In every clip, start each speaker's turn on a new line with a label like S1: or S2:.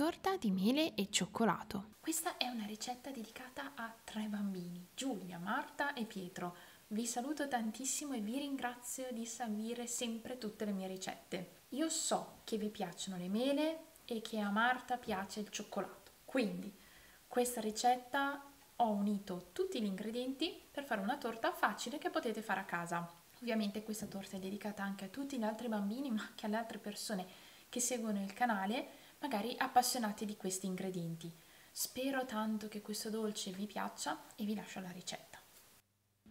S1: torta di mele e cioccolato. Questa è una ricetta dedicata a tre bambini, Giulia, Marta e Pietro. Vi saluto tantissimo e vi ringrazio di seguire sempre tutte le mie ricette. Io so che vi piacciono le mele e che a Marta piace il cioccolato, quindi questa ricetta ho unito tutti gli ingredienti per fare una torta facile che potete fare a casa. Ovviamente questa torta è dedicata anche a tutti gli altri bambini, ma anche alle altre persone che seguono il canale magari appassionati di questi ingredienti. Spero tanto che questo dolce vi piaccia e vi lascio la ricetta.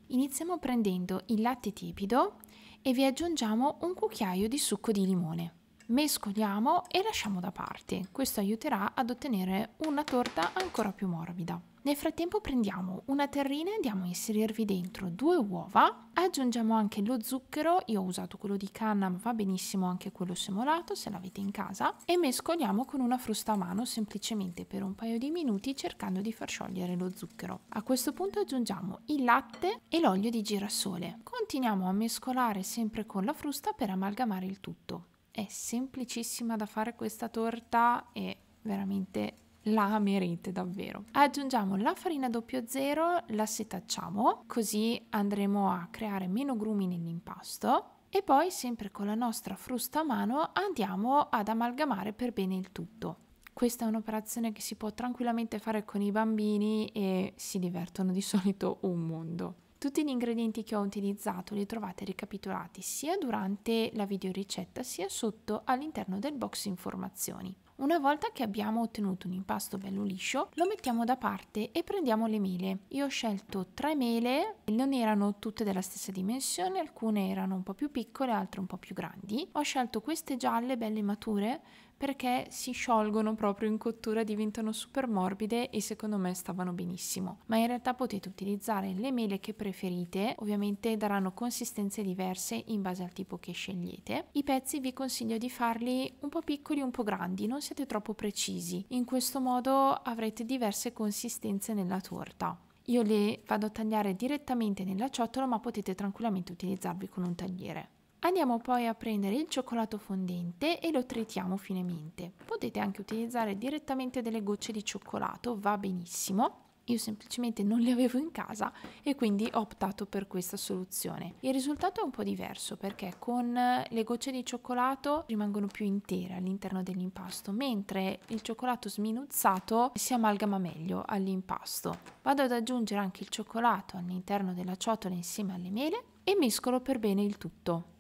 S1: Iniziamo prendendo il latte tiepido e vi aggiungiamo un cucchiaio di succo di limone mescoliamo e lasciamo da parte. Questo aiuterà ad ottenere una torta ancora più morbida. Nel frattempo prendiamo una terrina e andiamo a inserirvi dentro due uova, aggiungiamo anche lo zucchero, io ho usato quello di canna ma va benissimo anche quello semolato se l'avete in casa e mescoliamo con una frusta a mano semplicemente per un paio di minuti cercando di far sciogliere lo zucchero. A questo punto aggiungiamo il latte e l'olio di girasole. Continuiamo a mescolare sempre con la frusta per amalgamare il tutto. È semplicissima da fare questa torta e veramente la amerete davvero. Aggiungiamo la farina doppio zero, la setacciamo, così andremo a creare meno grumi nell'impasto e poi sempre con la nostra frusta a mano andiamo ad amalgamare per bene il tutto. Questa è un'operazione che si può tranquillamente fare con i bambini e si divertono di solito un mondo. Tutti gli ingredienti che ho utilizzato li trovate ricapitolati sia durante la videoricetta sia sotto all'interno del box informazioni. Una volta che abbiamo ottenuto un impasto bello liscio, lo mettiamo da parte e prendiamo le mele. Io ho scelto tre mele, non erano tutte della stessa dimensione, alcune erano un po' più piccole, altre un po' più grandi. Ho scelto queste gialle belle mature perché si sciolgono proprio in cottura, diventano super morbide e secondo me stavano benissimo. Ma in realtà potete utilizzare le mele che preferite, ovviamente daranno consistenze diverse in base al tipo che scegliete. I pezzi vi consiglio di farli un po' piccoli, un po' grandi, non siete troppo precisi. In questo modo avrete diverse consistenze nella torta. Io le vado a tagliare direttamente nella ciotola, ma potete tranquillamente utilizzarvi con un tagliere. Andiamo poi a prendere il cioccolato fondente e lo tritiamo finemente. Potete anche utilizzare direttamente delle gocce di cioccolato, va benissimo. Io semplicemente non le avevo in casa e quindi ho optato per questa soluzione. Il risultato è un po' diverso perché con le gocce di cioccolato rimangono più intere all'interno dell'impasto, mentre il cioccolato sminuzzato si amalgama meglio all'impasto. Vado ad aggiungere anche il cioccolato all'interno della ciotola insieme alle mele e mescolo per bene il tutto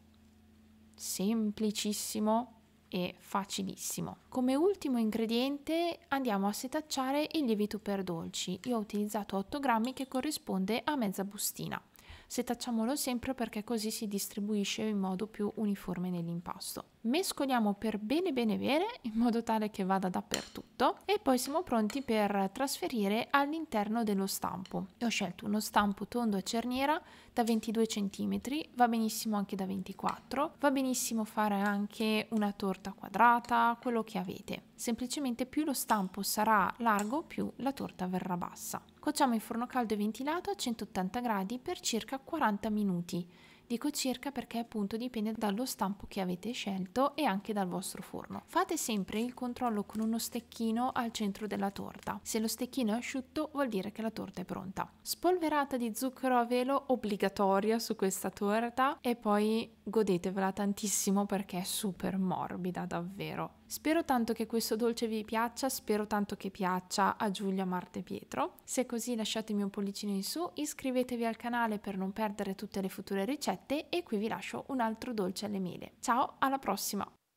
S1: semplicissimo e facilissimo. Come ultimo ingrediente andiamo a setacciare il lievito per dolci. Io ho utilizzato 8 grammi che corrisponde a mezza bustina. Setacciamolo sempre perché così si distribuisce in modo più uniforme nell'impasto. Mescoliamo per bene bene bene in modo tale che vada dappertutto e poi siamo pronti per trasferire all'interno dello stampo. Io ho scelto uno stampo tondo a cerniera da 22 cm, va benissimo anche da 24, va benissimo fare anche una torta quadrata, quello che avete. Semplicemente più lo stampo sarà largo, più la torta verrà bassa. Cuociamo in forno caldo e ventilato a 180 gradi per circa 40 minuti Dico circa perché appunto dipende dallo stampo che avete scelto e anche dal vostro forno. Fate sempre il controllo con uno stecchino al centro della torta. Se lo stecchino è asciutto vuol dire che la torta è pronta. Spolverata di zucchero a velo obbligatoria su questa torta e poi godetevela tantissimo perché è super morbida davvero. Spero tanto che questo dolce vi piaccia, spero tanto che piaccia a Giulia Marte e Pietro. Se è così lasciatemi un pollicino in su, iscrivetevi al canale per non perdere tutte le future ricette e qui vi lascio un altro dolce alle mele. Ciao, alla prossima!